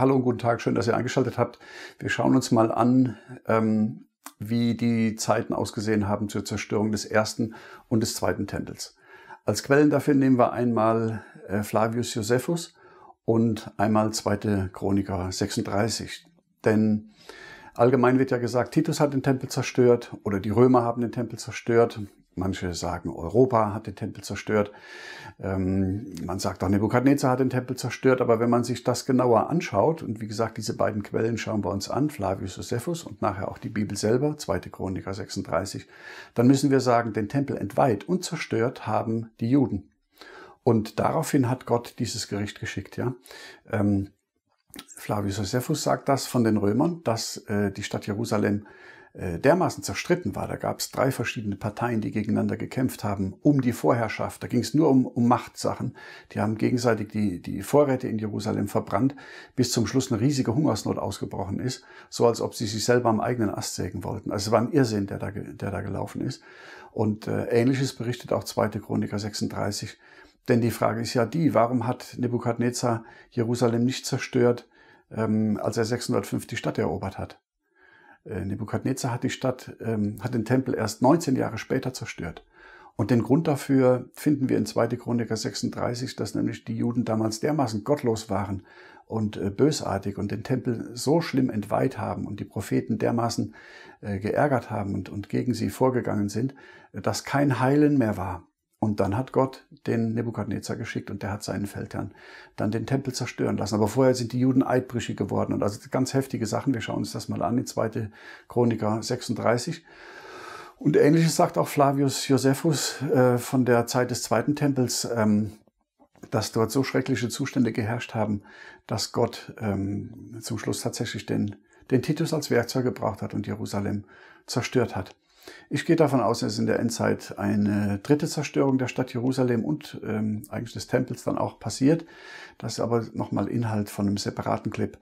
Hallo und guten Tag, schön, dass ihr eingeschaltet habt. Wir schauen uns mal an, ähm, wie die Zeiten ausgesehen haben zur Zerstörung des ersten und des zweiten Tempels. Als Quellen dafür nehmen wir einmal äh, Flavius Josephus und einmal zweite Chroniker 36. Denn allgemein wird ja gesagt, Titus hat den Tempel zerstört oder die Römer haben den Tempel zerstört Manche sagen, Europa hat den Tempel zerstört. Ähm, man sagt auch, Nebukadnezar hat den Tempel zerstört. Aber wenn man sich das genauer anschaut, und wie gesagt, diese beiden Quellen schauen wir uns an, Flavius Josephus und nachher auch die Bibel selber, 2. Chroniker 36, dann müssen wir sagen, den Tempel entweiht und zerstört haben die Juden. Und daraufhin hat Gott dieses Gericht geschickt, ja. Ähm, Flavius Josephus sagt das von den Römern, dass äh, die Stadt Jerusalem äh, dermaßen zerstritten war. Da gab es drei verschiedene Parteien, die gegeneinander gekämpft haben um die Vorherrschaft. Da ging es nur um, um Machtsachen. Die haben gegenseitig die, die Vorräte in Jerusalem verbrannt, bis zum Schluss eine riesige Hungersnot ausgebrochen ist, so als ob sie sich selber am eigenen Ast sägen wollten. Also es war ein Irrsinn, der da, der da gelaufen ist. Und äh, ähnliches berichtet auch 2. Chroniker 36. Denn die Frage ist ja die, warum hat Nebukadnezar Jerusalem nicht zerstört, ähm, als er 650 Stadt erobert hat? Äh, Nebukadnezar hat die Stadt, ähm, hat den Tempel erst 19 Jahre später zerstört. Und den Grund dafür finden wir in 2. Chroniker 36, dass nämlich die Juden damals dermaßen gottlos waren und äh, bösartig und den Tempel so schlimm entweiht haben und die Propheten dermaßen äh, geärgert haben und, und gegen sie vorgegangen sind, dass kein Heilen mehr war. Und dann hat Gott den Nebukadnezar geschickt und der hat seinen Feldherrn dann den Tempel zerstören lassen. Aber vorher sind die Juden eidbrüchig geworden und also ganz heftige Sachen. Wir schauen uns das mal an in 2. Chroniker 36. Und ähnliches sagt auch Flavius Josephus äh, von der Zeit des Zweiten Tempels, ähm, dass dort so schreckliche Zustände geherrscht haben, dass Gott ähm, zum Schluss tatsächlich den, den Titus als Werkzeug gebraucht hat und Jerusalem zerstört hat. Ich gehe davon aus, dass in der Endzeit eine dritte Zerstörung der Stadt Jerusalem und ähm, eigentlich des Tempels dann auch passiert. Das ist aber nochmal Inhalt von einem separaten Clip.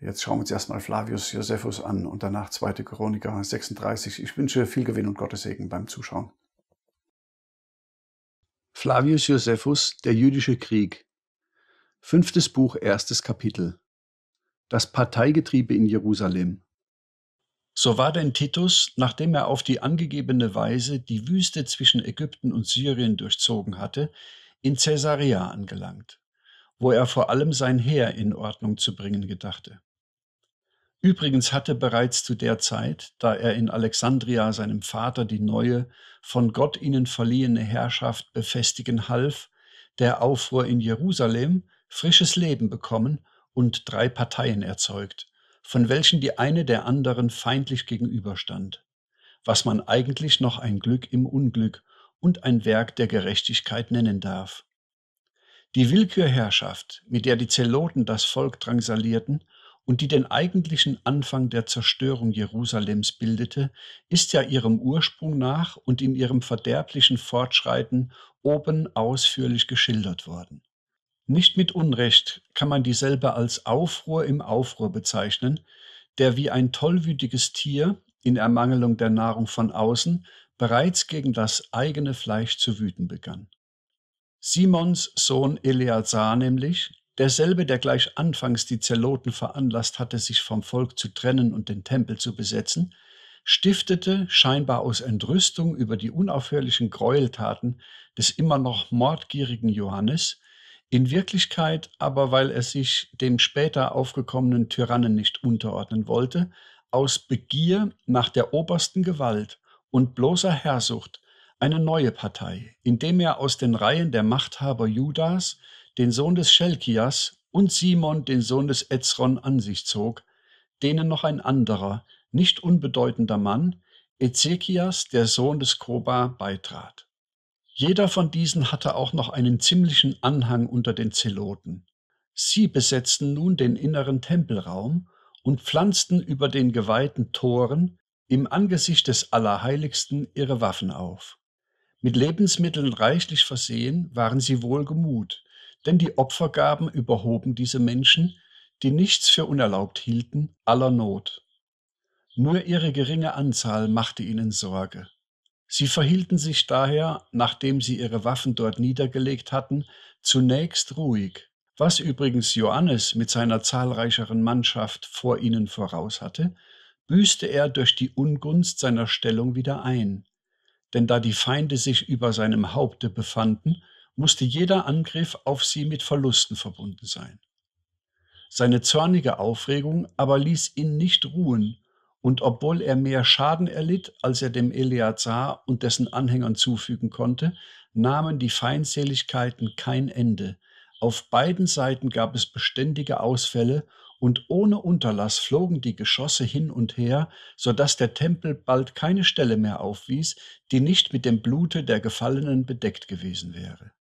Jetzt schauen wir uns erstmal Flavius Josephus an und danach 2. Chroniker 36. Ich wünsche viel Gewinn und Gottes Segen beim Zuschauen. Flavius Josephus, der jüdische Krieg. Fünftes Buch, erstes Kapitel. Das Parteigetriebe in Jerusalem. So war denn Titus, nachdem er auf die angegebene Weise die Wüste zwischen Ägypten und Syrien durchzogen hatte, in Caesarea angelangt, wo er vor allem sein Heer in Ordnung zu bringen gedachte. Übrigens hatte bereits zu der Zeit, da er in Alexandria seinem Vater die neue, von Gott ihnen verliehene Herrschaft befestigen half, der Aufruhr in Jerusalem frisches Leben bekommen und drei Parteien erzeugt von welchen die eine der anderen feindlich gegenüberstand, was man eigentlich noch ein Glück im Unglück und ein Werk der Gerechtigkeit nennen darf. Die Willkürherrschaft, mit der die Zeloten das Volk drangsalierten und die den eigentlichen Anfang der Zerstörung Jerusalems bildete, ist ja ihrem Ursprung nach und in ihrem verderblichen Fortschreiten oben ausführlich geschildert worden. Nicht mit Unrecht kann man dieselbe als Aufruhr im Aufruhr bezeichnen, der wie ein tollwütiges Tier in Ermangelung der Nahrung von außen bereits gegen das eigene Fleisch zu wüten begann. Simons Sohn Eleazar nämlich, derselbe, der gleich anfangs die Zeloten veranlasst hatte, sich vom Volk zu trennen und den Tempel zu besetzen, stiftete scheinbar aus Entrüstung über die unaufhörlichen Gräueltaten des immer noch mordgierigen Johannes in Wirklichkeit aber, weil er sich den später aufgekommenen Tyrannen nicht unterordnen wollte, aus Begier nach der obersten Gewalt und bloßer Herrsucht eine neue Partei, indem er aus den Reihen der Machthaber Judas, den Sohn des Schelkias und Simon, den Sohn des Ezron, an sich zog, denen noch ein anderer, nicht unbedeutender Mann, Ezekias, der Sohn des Koba, beitrat. Jeder von diesen hatte auch noch einen ziemlichen Anhang unter den Zeloten. Sie besetzten nun den inneren Tempelraum und pflanzten über den geweihten Toren im Angesicht des Allerheiligsten ihre Waffen auf. Mit Lebensmitteln reichlich versehen waren sie wohlgemut, denn die Opfergaben überhoben diese Menschen, die nichts für unerlaubt hielten, aller Not. Nur ihre geringe Anzahl machte ihnen Sorge. Sie verhielten sich daher, nachdem sie ihre Waffen dort niedergelegt hatten, zunächst ruhig, was übrigens Johannes mit seiner zahlreicheren Mannschaft vor ihnen voraus hatte, büßte er durch die Ungunst seiner Stellung wieder ein. Denn da die Feinde sich über seinem Haupte befanden, musste jeder Angriff auf sie mit Verlusten verbunden sein. Seine zornige Aufregung aber ließ ihn nicht ruhen, und obwohl er mehr Schaden erlitt, als er dem Eleazar und dessen Anhängern zufügen konnte, nahmen die Feindseligkeiten kein Ende. Auf beiden Seiten gab es beständige Ausfälle und ohne Unterlass flogen die Geschosse hin und her, so dass der Tempel bald keine Stelle mehr aufwies, die nicht mit dem Blute der Gefallenen bedeckt gewesen wäre.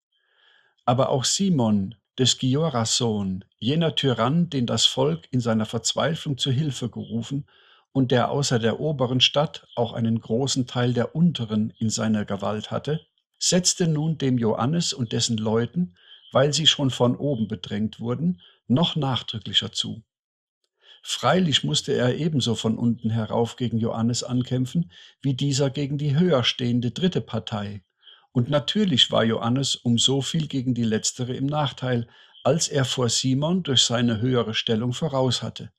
Aber auch Simon, des Gioras Sohn, jener Tyrann, den das Volk in seiner Verzweiflung zu Hilfe gerufen und der außer der oberen Stadt auch einen großen Teil der unteren in seiner Gewalt hatte, setzte nun dem Johannes und dessen Leuten, weil sie schon von oben bedrängt wurden, noch nachdrücklicher zu. Freilich musste er ebenso von unten herauf gegen Johannes ankämpfen, wie dieser gegen die höher stehende dritte Partei. Und natürlich war Johannes um so viel gegen die letztere im Nachteil, als er vor Simon durch seine höhere Stellung voraus hatte.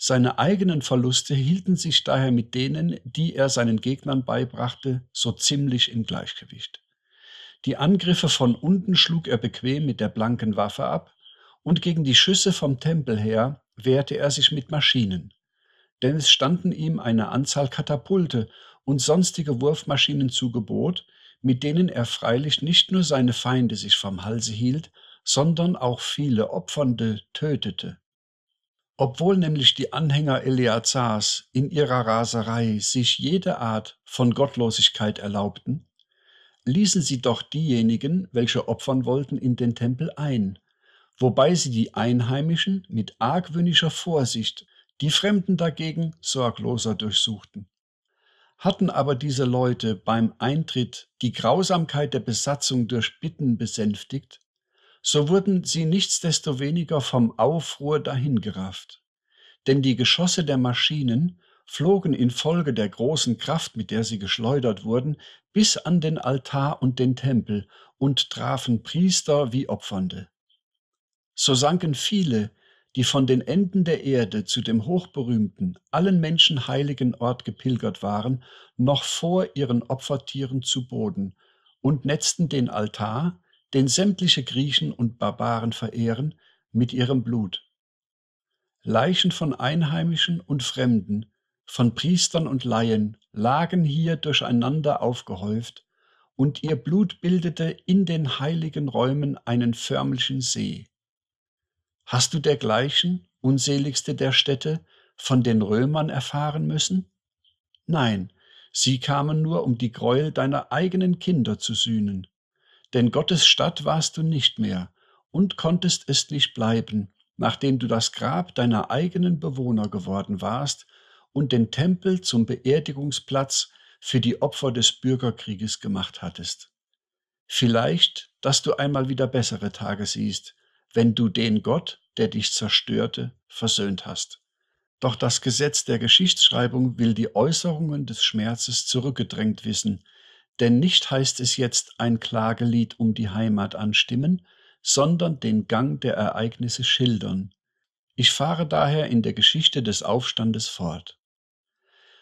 Seine eigenen Verluste hielten sich daher mit denen, die er seinen Gegnern beibrachte, so ziemlich im Gleichgewicht. Die Angriffe von unten schlug er bequem mit der blanken Waffe ab, und gegen die Schüsse vom Tempel her wehrte er sich mit Maschinen. Denn es standen ihm eine Anzahl Katapulte und sonstige Wurfmaschinen zu Gebot, mit denen er freilich nicht nur seine Feinde sich vom Halse hielt, sondern auch viele Opfernde tötete. Obwohl nämlich die Anhänger Eleazars in ihrer Raserei sich jede Art von Gottlosigkeit erlaubten, ließen sie doch diejenigen, welche opfern wollten, in den Tempel ein, wobei sie die Einheimischen mit argwöhnischer Vorsicht, die Fremden dagegen sorgloser durchsuchten. Hatten aber diese Leute beim Eintritt die Grausamkeit der Besatzung durch Bitten besänftigt, so wurden sie nichtsdestoweniger vom Aufruhr dahingerafft. Denn die Geschosse der Maschinen flogen infolge der großen Kraft, mit der sie geschleudert wurden, bis an den Altar und den Tempel und trafen Priester wie Opfernde. So sanken viele, die von den Enden der Erde zu dem hochberühmten, allen Menschen heiligen Ort gepilgert waren, noch vor ihren Opfertieren zu Boden und netzten den Altar, den sämtliche Griechen und Barbaren verehren, mit ihrem Blut. Leichen von Einheimischen und Fremden, von Priestern und Laien lagen hier durcheinander aufgehäuft, und ihr Blut bildete in den heiligen Räumen einen förmlichen See. Hast du dergleichen, unseligste der Städte, von den Römern erfahren müssen? Nein, sie kamen nur, um die Gräuel deiner eigenen Kinder zu sühnen denn Gottes Stadt warst du nicht mehr und konntest es nicht bleiben, nachdem du das Grab deiner eigenen Bewohner geworden warst und den Tempel zum Beerdigungsplatz für die Opfer des Bürgerkrieges gemacht hattest. Vielleicht, dass du einmal wieder bessere Tage siehst, wenn du den Gott, der dich zerstörte, versöhnt hast. Doch das Gesetz der Geschichtsschreibung will die Äußerungen des Schmerzes zurückgedrängt wissen, denn nicht heißt es jetzt ein Klagelied um die Heimat anstimmen, sondern den Gang der Ereignisse schildern. Ich fahre daher in der Geschichte des Aufstandes fort.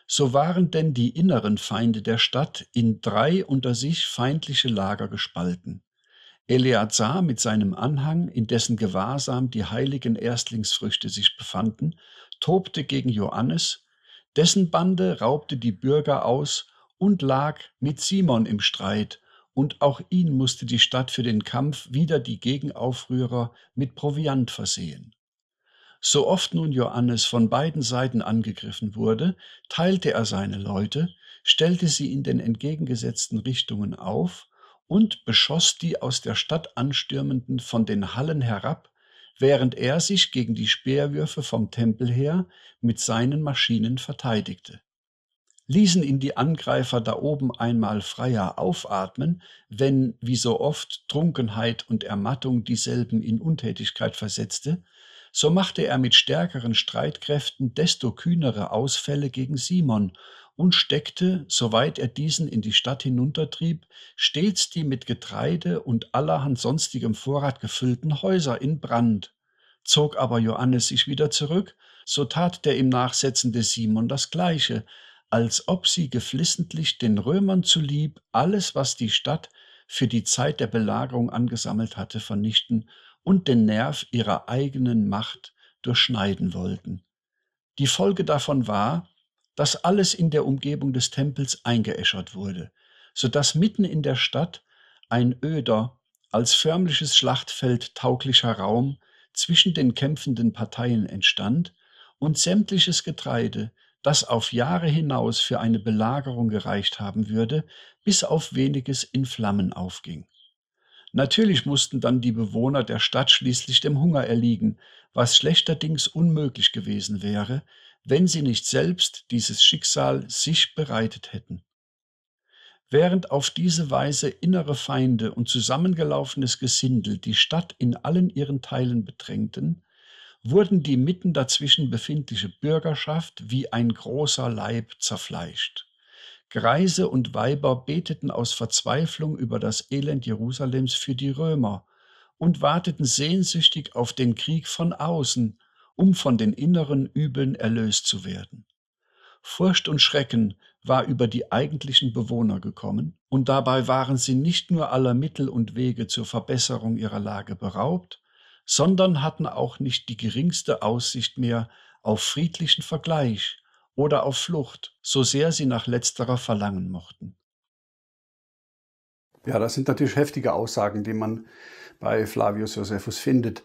So waren denn die inneren Feinde der Stadt in drei unter sich feindliche Lager gespalten. Eleazar mit seinem Anhang, in dessen Gewahrsam die heiligen Erstlingsfrüchte sich befanden, tobte gegen Johannes, dessen Bande raubte die Bürger aus und lag mit Simon im Streit, und auch ihn musste die Stadt für den Kampf wieder die Gegenaufrührer mit Proviant versehen. So oft nun Johannes von beiden Seiten angegriffen wurde, teilte er seine Leute, stellte sie in den entgegengesetzten Richtungen auf und beschoss die aus der Stadt anstürmenden von den Hallen herab, während er sich gegen die Speerwürfe vom Tempel her mit seinen Maschinen verteidigte ließen ihn die Angreifer da oben einmal freier aufatmen, wenn, wie so oft, Trunkenheit und Ermattung dieselben in Untätigkeit versetzte, so machte er mit stärkeren Streitkräften desto kühnere Ausfälle gegen Simon und steckte, soweit er diesen in die Stadt hinuntertrieb, stets die mit Getreide und allerhand sonstigem Vorrat gefüllten Häuser in Brand. Zog aber Johannes sich wieder zurück, so tat der ihm nachsetzende Simon das gleiche, als ob sie geflissentlich den Römern zulieb alles, was die Stadt für die Zeit der Belagerung angesammelt hatte, vernichten und den Nerv ihrer eigenen Macht durchschneiden wollten. Die Folge davon war, dass alles in der Umgebung des Tempels eingeäschert wurde, so dass mitten in der Stadt ein öder, als förmliches Schlachtfeld tauglicher Raum zwischen den kämpfenden Parteien entstand und sämtliches Getreide, das auf Jahre hinaus für eine Belagerung gereicht haben würde, bis auf weniges in Flammen aufging. Natürlich mussten dann die Bewohner der Stadt schließlich dem Hunger erliegen, was schlechterdings unmöglich gewesen wäre, wenn sie nicht selbst dieses Schicksal sich bereitet hätten. Während auf diese Weise innere Feinde und zusammengelaufenes Gesindel die Stadt in allen ihren Teilen bedrängten, wurden die mitten dazwischen befindliche Bürgerschaft wie ein großer Leib zerfleischt. Greise und Weiber beteten aus Verzweiflung über das Elend Jerusalems für die Römer und warteten sehnsüchtig auf den Krieg von außen, um von den inneren Übeln erlöst zu werden. Furcht und Schrecken war über die eigentlichen Bewohner gekommen, und dabei waren sie nicht nur aller Mittel und Wege zur Verbesserung ihrer Lage beraubt, sondern hatten auch nicht die geringste Aussicht mehr auf friedlichen Vergleich oder auf Flucht, so sehr sie nach letzterer verlangen mochten. Ja, das sind natürlich heftige Aussagen, die man bei Flavius Josephus findet.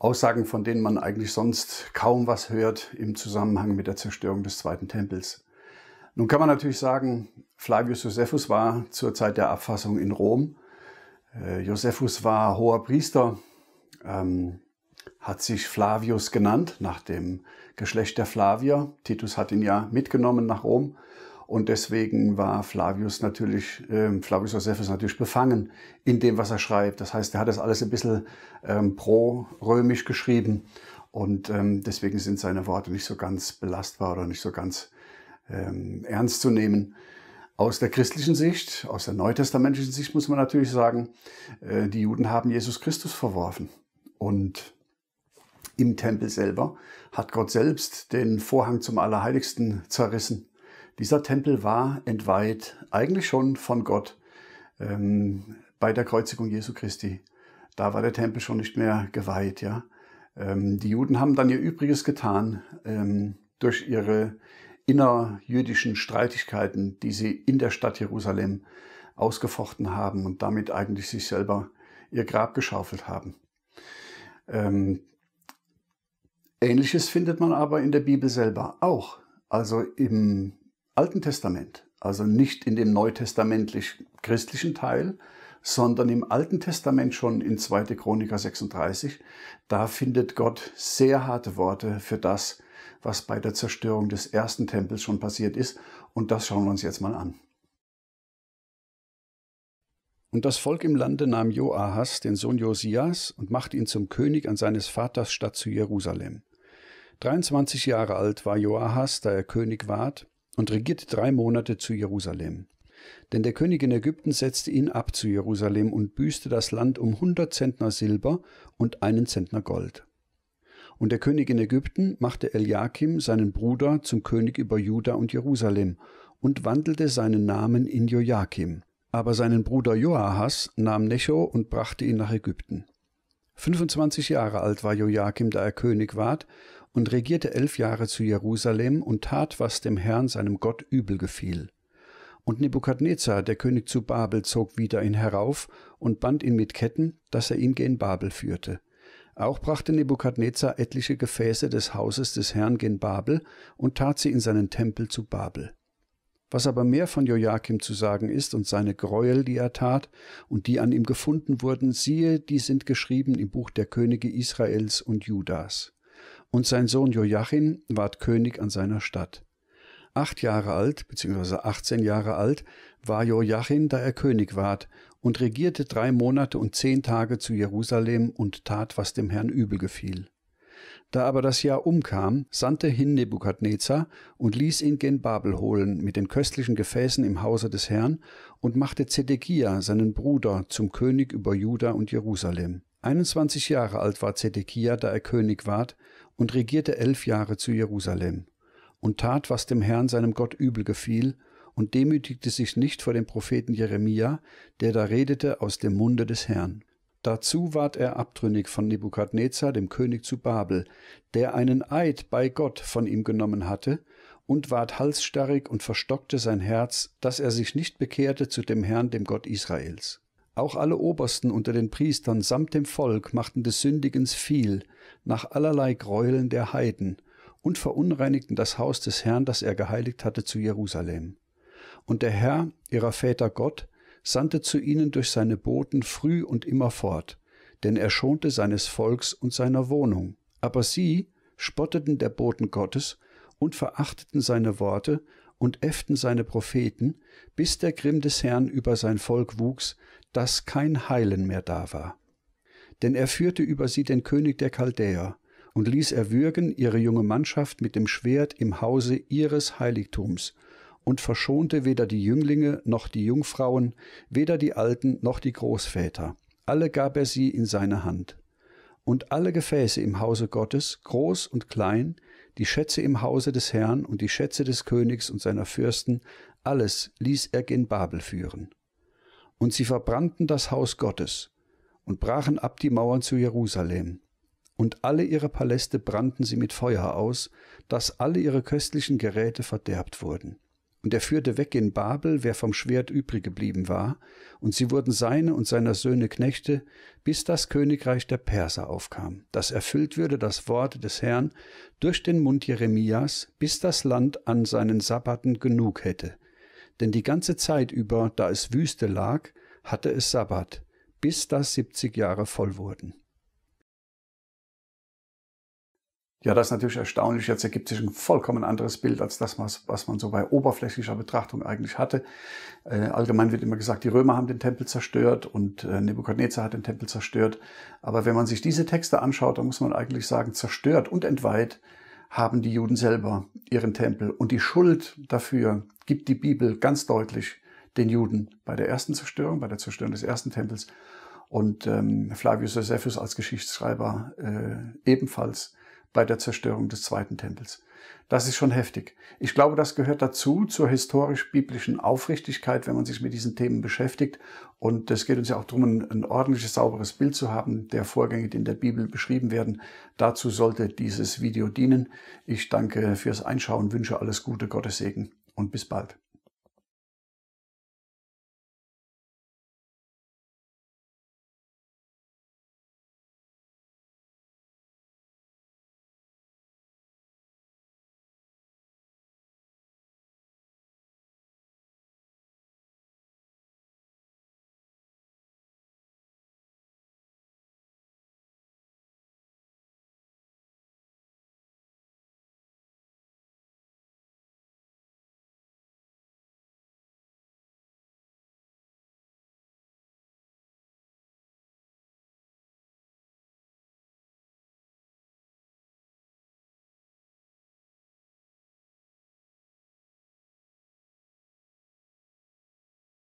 Aussagen, von denen man eigentlich sonst kaum was hört im Zusammenhang mit der Zerstörung des Zweiten Tempels. Nun kann man natürlich sagen, Flavius Josephus war zur Zeit der Abfassung in Rom. Äh, Josephus war hoher Priester ähm, hat sich Flavius genannt, nach dem Geschlecht der Flavier. Titus hat ihn ja mitgenommen nach Rom. Und deswegen war Flavius natürlich, äh, Flavius Josephus natürlich befangen in dem, was er schreibt. Das heißt, er hat das alles ein bisschen ähm, pro-römisch geschrieben. Und ähm, deswegen sind seine Worte nicht so ganz belastbar oder nicht so ganz ähm, ernst zu nehmen. Aus der christlichen Sicht, aus der neutestamentlichen Sicht muss man natürlich sagen, äh, die Juden haben Jesus Christus verworfen. Und im Tempel selber hat Gott selbst den Vorhang zum Allerheiligsten zerrissen. Dieser Tempel war entweiht, eigentlich schon von Gott ähm, bei der Kreuzigung Jesu Christi. Da war der Tempel schon nicht mehr geweiht. Ja? Ähm, die Juden haben dann ihr Übriges getan ähm, durch ihre innerjüdischen Streitigkeiten, die sie in der Stadt Jerusalem ausgefochten haben und damit eigentlich sich selber ihr Grab geschaufelt haben. Ähm, Ähnliches findet man aber in der Bibel selber auch, also im Alten Testament, also nicht in dem neutestamentlich-christlichen Teil, sondern im Alten Testament schon in 2. Chroniker 36, da findet Gott sehr harte Worte für das, was bei der Zerstörung des ersten Tempels schon passiert ist. Und das schauen wir uns jetzt mal an. Und das Volk im Lande nahm Joahas, den Sohn Josias, und machte ihn zum König an seines Vaters Stadt zu Jerusalem. 23 Jahre alt war Joahas, da er König ward, und regierte drei Monate zu Jerusalem. Denn der König in Ägypten setzte ihn ab zu Jerusalem und büßte das Land um hundert Zentner Silber und einen Zentner Gold. Und der König in Ägypten machte Eliakim, seinen Bruder, zum König über Juda und Jerusalem und wandelte seinen Namen in Joachim, aber seinen Bruder Joahas nahm Necho und brachte ihn nach Ägypten. 25 Jahre alt war Joachim, da er König ward, und regierte elf Jahre zu Jerusalem und tat, was dem Herrn, seinem Gott, übel gefiel. Und Nebukadnezar, der König zu Babel, zog wieder ihn herauf und band ihn mit Ketten, dass er ihn gen Babel führte. Auch brachte Nebukadnezar etliche Gefäße des Hauses des Herrn gen Babel und tat sie in seinen Tempel zu Babel. Was aber mehr von Joachim zu sagen ist und seine Gräuel, die er tat und die an ihm gefunden wurden, siehe, die sind geschrieben im Buch der Könige Israels und Judas. Und sein Sohn Joachim ward König an seiner Stadt. Acht Jahre alt, beziehungsweise 18 Jahre alt, war Joachim, da er König ward, und regierte drei Monate und zehn Tage zu Jerusalem und tat, was dem Herrn übel gefiel. Da aber das Jahr umkam, sandte hin Nebukadnezar und ließ ihn gen Babel holen mit den köstlichen Gefäßen im Hause des Herrn und machte Zedekia, seinen Bruder, zum König über Juda und Jerusalem. 21 Jahre alt war Zedekia, da er König ward, und regierte elf Jahre zu Jerusalem. Und tat, was dem Herrn, seinem Gott, übel gefiel, und demütigte sich nicht vor dem Propheten Jeremia, der da redete aus dem Munde des Herrn. Dazu ward er abtrünnig von Nebukadnezar, dem König zu Babel, der einen Eid bei Gott von ihm genommen hatte, und ward halsstarrig und verstockte sein Herz, dass er sich nicht bekehrte zu dem Herrn, dem Gott Israels. Auch alle Obersten unter den Priestern samt dem Volk machten des Sündigens viel, nach allerlei Gräueln der Heiden, und verunreinigten das Haus des Herrn, das er geheiligt hatte, zu Jerusalem. Und der Herr, ihrer Väter Gott, sandte zu ihnen durch seine Boten früh und immerfort, denn er schonte seines Volks und seiner Wohnung. Aber sie spotteten der Boten Gottes und verachteten seine Worte und äfften seine Propheten, bis der Grimm des Herrn über sein Volk wuchs, dass kein Heilen mehr da war. Denn er führte über sie den König der Chaldäer und ließ erwürgen ihre junge Mannschaft mit dem Schwert im Hause ihres Heiligtums und verschonte weder die Jünglinge noch die Jungfrauen, weder die Alten noch die Großväter. Alle gab er sie in seine Hand. Und alle Gefäße im Hause Gottes, groß und klein, die Schätze im Hause des Herrn und die Schätze des Königs und seiner Fürsten, alles ließ er gen Babel führen. Und sie verbrannten das Haus Gottes und brachen ab die Mauern zu Jerusalem. Und alle ihre Paläste brannten sie mit Feuer aus, dass alle ihre köstlichen Geräte verderbt wurden. Und er führte weg in Babel, wer vom Schwert übrig geblieben war, und sie wurden seine und seiner Söhne Knechte, bis das Königreich der Perser aufkam, das erfüllt würde das Wort des Herrn durch den Mund Jeremias, bis das Land an seinen Sabbaten genug hätte. Denn die ganze Zeit über, da es Wüste lag, hatte es Sabbat, bis das siebzig Jahre voll wurden. Ja, das ist natürlich erstaunlich. Jetzt ergibt sich ein vollkommen anderes Bild als das, was man so bei oberflächlicher Betrachtung eigentlich hatte. Äh, allgemein wird immer gesagt, die Römer haben den Tempel zerstört und äh, Nebukadnezar hat den Tempel zerstört. Aber wenn man sich diese Texte anschaut, dann muss man eigentlich sagen, zerstört und entweiht haben die Juden selber ihren Tempel. Und die Schuld dafür gibt die Bibel ganz deutlich den Juden bei der ersten Zerstörung, bei der Zerstörung des ersten Tempels und ähm, Flavius Josephus als Geschichtsschreiber äh, ebenfalls bei der Zerstörung des zweiten Tempels. Das ist schon heftig. Ich glaube, das gehört dazu zur historisch-biblischen Aufrichtigkeit, wenn man sich mit diesen Themen beschäftigt. Und es geht uns ja auch darum, ein, ein, ordentliches, sauberes Bild zu haben der Vorgänge, die in der Bibel beschrieben werden. Dazu sollte dieses Video dienen. Ich danke fürs Einschauen, wünsche alles Gute, Gottes Segen und bis bald.